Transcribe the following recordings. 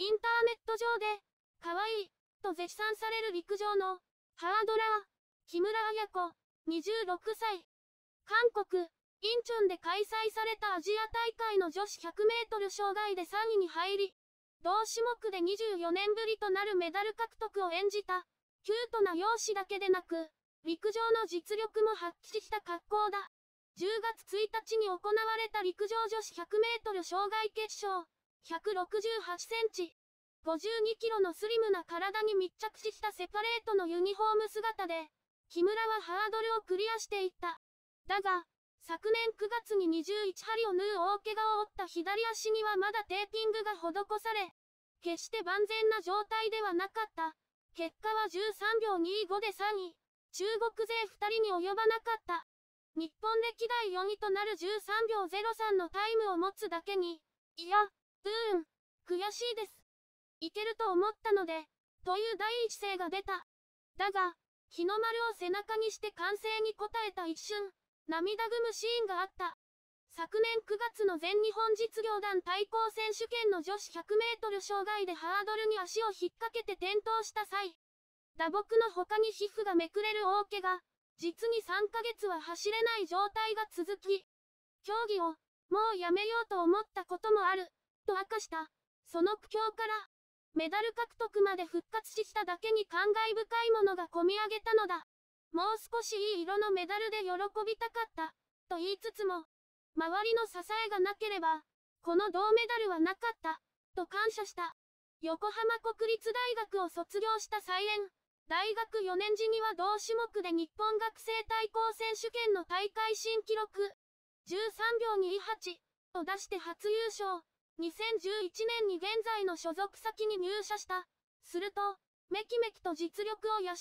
インターネット上で、可愛い、と絶賛される陸上の、ハードラー、木村文子、26歳。韓国、インチョンで開催されたアジア大会の女子100メートル障害で3位に入り、同種目で24年ぶりとなるメダル獲得を演じた、キュートな容姿だけでなく、陸上の実力も発揮した格好だ。10月1日に行われた陸上女子100メートル障害決勝。168センチ、52キロのスリムな体に密着したセパレートのユニフォーム姿で、木村はハードルをクリアしていった。だが、昨年9月に21針を縫う大怪我を負った左足にはまだテーピングが施され、決して万全な状態ではなかった。結果は13秒25で3位。中国勢2人に及ばなかった。日本歴代4位となる13秒03のタイムを持つだけに、いや、うん、悔しいです。いけると思ったので、という第一声が出た。だが、日の丸を背中にして歓声に応えた一瞬、涙ぐむシーンがあった。昨年9月の全日本実業団対抗選手権の女子 100m 障害でハードルに足を引っ掛けて転倒した際、打撲の他に皮膚がめくれる大怪我、実に3ヶ月は走れない状態が続き、競技をもうやめようと思ったこともある。と明かした。その苦境から、メダル獲得まで復活しただけに感慨深いものが込み上げたのだ。もう少しいい色のメダルで喜びたかった、と言いつつも、周りの支えがなければ、この銅メダルはなかった、と感謝した。横浜国立大学を卒業した再演。大学4年時には同種目で日本学生対抗選手権の大会新記録、13秒28を出して初優勝。2011年に現在の所属先に入社した。すると、めきめきと実力を養い、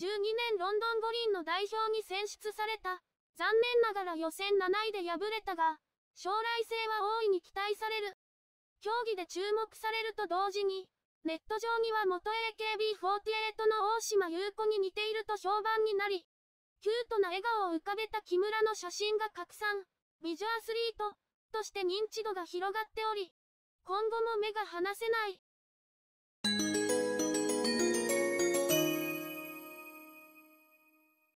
12年ロンドン五輪の代表に選出された。残念ながら予選7位で敗れたが、将来性は大いに期待される。競技で注目されると同時に、ネット上には元 AKB48 の大島優子に似ていると評判になり、キュートな笑顔を浮かべた木村の写真が拡散。美女アスリート、として認知度が広がっており、今後も目が離せない